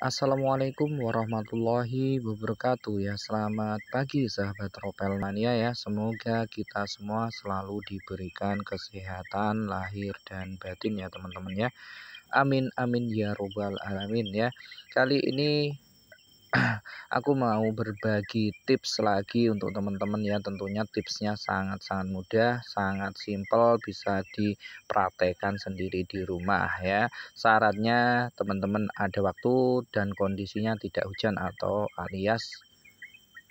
Assalamualaikum warahmatullahi wabarakatuh ya Selamat pagi sahabat Ropel ya Semoga kita semua selalu diberikan kesehatan lahir dan batin ya teman-teman ya Amin amin ya robbal alamin ya Kali ini aku mau berbagi tips lagi untuk teman-teman ya tentunya tipsnya sangat-sangat mudah sangat simpel bisa dipraktekkan sendiri di rumah ya syaratnya teman-teman ada waktu dan kondisinya tidak hujan atau alias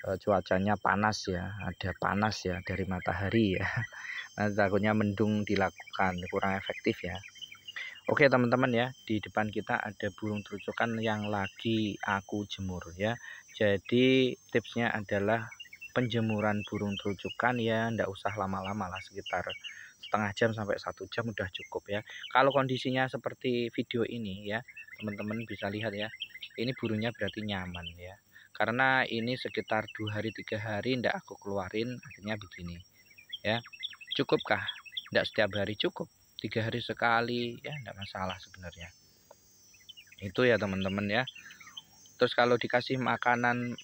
eh, cuacanya panas ya ada panas ya dari matahari ya nah, takutnya mendung dilakukan kurang efektif ya Oke teman-teman ya, di depan kita ada burung terucukan yang lagi aku jemur ya. Jadi tipsnya adalah penjemuran burung terucukan ya, ndak usah lama-lama lah sekitar setengah jam sampai satu jam udah cukup ya. Kalau kondisinya seperti video ini ya, teman-teman bisa lihat ya, ini burungnya berarti nyaman ya. Karena ini sekitar dua hari tiga hari ndak aku keluarin, akhirnya begini ya. Cukupkah? Ndak setiap hari cukup tiga hari sekali ya tidak masalah sebenarnya itu ya teman-teman ya terus kalau dikasih makanan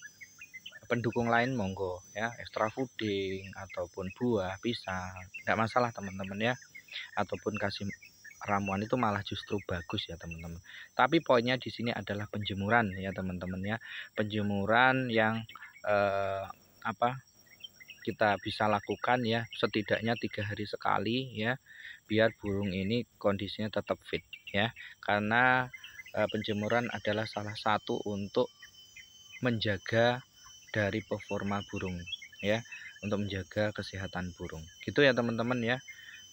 pendukung lain monggo ya extra fooding ataupun buah pisang tidak masalah teman-teman ya ataupun kasih ramuan itu malah justru bagus ya teman-teman tapi poinnya di sini adalah penjemuran ya teman-teman ya penjemuran yang eh, apa kita bisa lakukan ya setidaknya tiga hari sekali ya biar burung ini kondisinya tetap fit ya karena e, penjemuran adalah salah satu untuk menjaga dari performa burung ya untuk menjaga kesehatan burung gitu ya teman-teman ya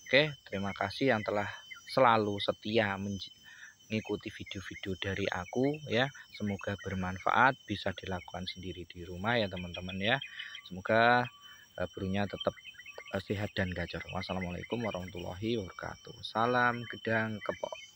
Oke terima kasih yang telah selalu setia mengikuti video-video dari aku ya semoga bermanfaat bisa dilakukan sendiri di rumah ya teman-teman ya semoga e, burungnya tetap sehat dan gacor. Wassalamualaikum warahmatullahi wabarakatuh. Salam gedang kepok.